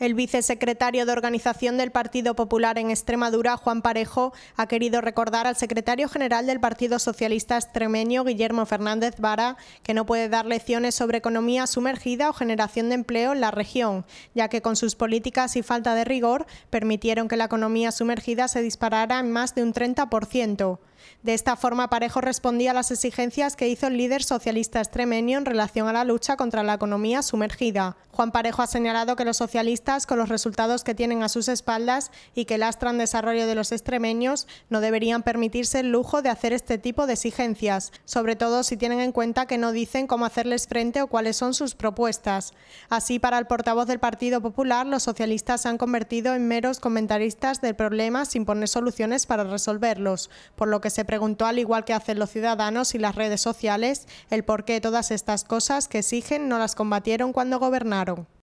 El vicesecretario de Organización del Partido Popular en Extremadura, Juan Parejo, ha querido recordar al secretario general del Partido Socialista extremeño, Guillermo Fernández Vara, que no puede dar lecciones sobre economía sumergida o generación de empleo en la región, ya que con sus políticas y falta de rigor permitieron que la economía sumergida se disparara en más de un 30%. De esta forma, Parejo respondía a las exigencias que hizo el líder socialista extremeño en relación a la lucha contra la economía sumergida. Juan Parejo ha señalado que los socialistas, con los resultados que tienen a sus espaldas y que lastran desarrollo de los extremeños, no deberían permitirse el lujo de hacer este tipo de exigencias, sobre todo si tienen en cuenta que no dicen cómo hacerles frente o cuáles son sus propuestas. Así, para el portavoz del Partido Popular, los socialistas se han convertido en meros comentaristas del problema sin poner soluciones para resolverlos, por lo que se preguntó, al igual que hacen los ciudadanos y las redes sociales, el por qué todas estas cosas que exigen no las combatieron cuando gobernaron.